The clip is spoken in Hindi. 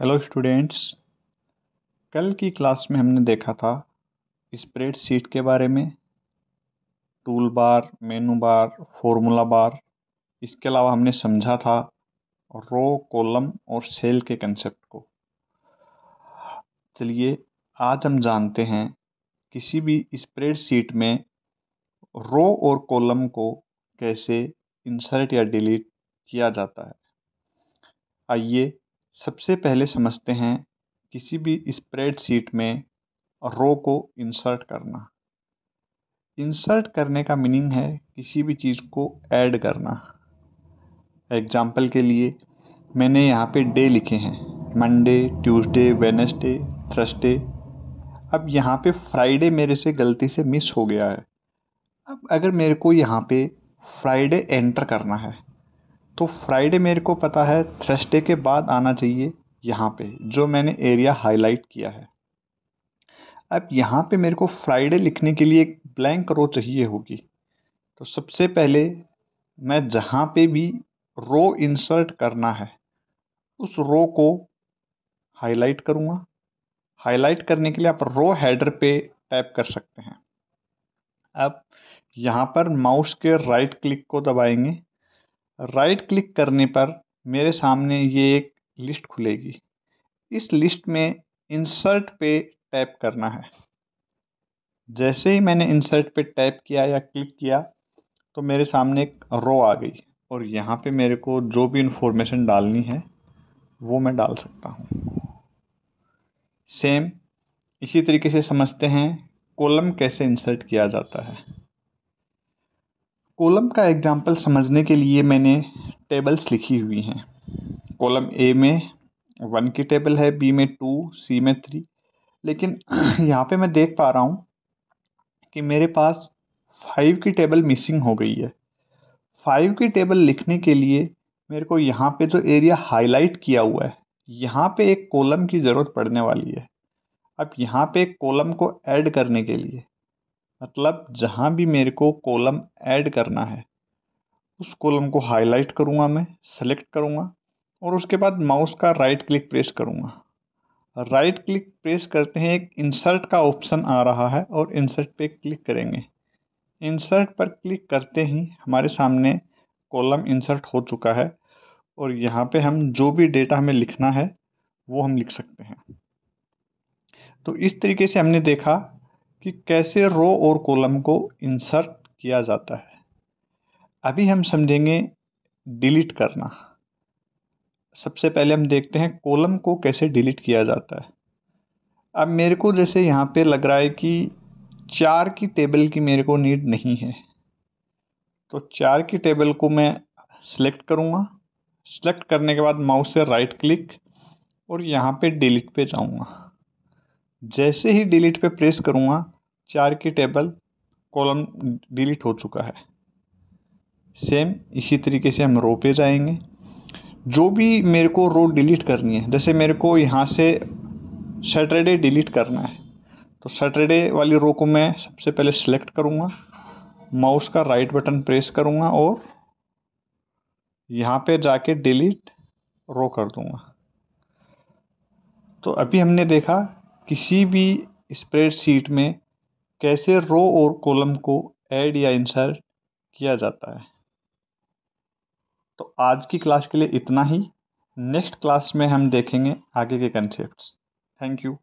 हेलो स्टूडेंट्स कल की क्लास में हमने देखा था शीट के बारे में टूल बार मेनू बार फॉर्मूला बार इसके अलावा हमने समझा था रो कॉलम और सेल के कंसेप्ट को चलिए आज हम जानते हैं किसी भी शीट में रो और कॉलम को कैसे इंसर्ट या डिलीट किया जाता है आइए सबसे पहले समझते हैं किसी भी स्प्रेडशीट में रो को इंसर्ट करना इंसर्ट करने का मीनिंग है किसी भी चीज़ को ऐड करना एग्जाम्पल के लिए मैंने यहाँ पे डे लिखे हैं मंडे ट्यूसडे वेनसडे थर्सडे अब यहाँ पे फ्राइडे मेरे से गलती से मिस हो गया है अब अगर मेरे को यहाँ पे फ्राइडे एंटर करना है तो फ्राइडे मेरे को पता है थर्सडे के बाद आना चाहिए यहाँ पे जो मैंने एरिया हाईलाइट किया है अब यहाँ पे मेरे को फ्राइडे लिखने के लिए एक ब्लैंक रो चाहिए होगी तो सबसे पहले मैं जहाँ पे भी रो इंसर्ट करना है उस रो को हाईलाइट करूँगा हाईलाइट करने के लिए आप रो हेडर पे टैप कर सकते हैं अब यहाँ पर माउस के राइट क्लिक को दबाएंगे राइट क्लिक करने पर मेरे सामने ये एक लिस्ट खुलेगी इस लिस्ट में इंसर्ट पे टैप करना है जैसे ही मैंने इंसर्ट पे टैप किया या क्लिक किया तो मेरे सामने एक रो आ गई और यहाँ पे मेरे को जो भी इन्फॉर्मेशन डालनी है वो मैं डाल सकता हूँ सेम इसी तरीके से समझते हैं कॉलम कैसे इंसर्ट किया जाता है कॉलम का एग्जाम्पल समझने के लिए मैंने टेबल्स लिखी हुई हैं कॉलम ए में वन की टेबल है बी में टू सी में थ्री लेकिन यहाँ पे मैं देख पा रहा हूँ कि मेरे पास फाइव की टेबल मिसिंग हो गई है फाइव की टेबल लिखने के लिए मेरे को यहाँ पे जो एरिया हाईलाइट किया हुआ है यहाँ पे एक कॉलम की ज़रूरत पड़ने वाली है अब यहाँ पे एक कॉलम को ऐड करने के लिए मतलब जहाँ भी मेरे को कॉलम ऐड करना है उस कॉलम को हाईलाइट करूँगा मैं सेलेक्ट करूँगा और उसके बाद माउस का राइट क्लिक प्रेस करूँगा राइट क्लिक प्रेस करते हैं एक इंसर्ट का ऑप्शन आ रहा है और इंसर्ट पे क्लिक करेंगे इंसर्ट पर क्लिक करते ही हमारे सामने कॉलम इंसर्ट हो चुका है और यहाँ पे हम जो भी डेटा हमें लिखना है वो हम लिख सकते हैं तो इस तरीके से हमने देखा कि कैसे रो और कॉलम को इंसर्ट किया जाता है अभी हम समझेंगे डिलीट करना सबसे पहले हम देखते हैं कॉलम को कैसे डिलीट किया जाता है अब मेरे को जैसे यहाँ पे लग रहा है कि चार की टेबल की मेरे को नीड नहीं है तो चार की टेबल को मैं सिलेक्ट करूँगा सिलेक्ट करने के बाद माउस से राइट क्लिक और यहाँ पे डिलीट पे जाऊँगा जैसे ही डिलीट पे प्रेस करूँगा चार की टेबल कॉलम डिलीट हो चुका है सेम इसी तरीके से हम रो पे जाएंगे जो भी मेरे को रो डिलीट करनी है जैसे मेरे को यहाँ से सैटरडे डिलीट करना है तो सैटरडे वाली रो को मैं सबसे पहले सेलेक्ट करूँगा माउस का राइट बटन प्रेस करूँगा और यहाँ पे जाके डिलीट रो कर दूँगा तो अभी हमने देखा किसी भी स्प्रेडशीट में कैसे रो और कॉलम को ऐड या इंसर्ट किया जाता है तो आज की क्लास के लिए इतना ही नेक्स्ट क्लास में हम देखेंगे आगे के कंसेप्ट्स थैंक यू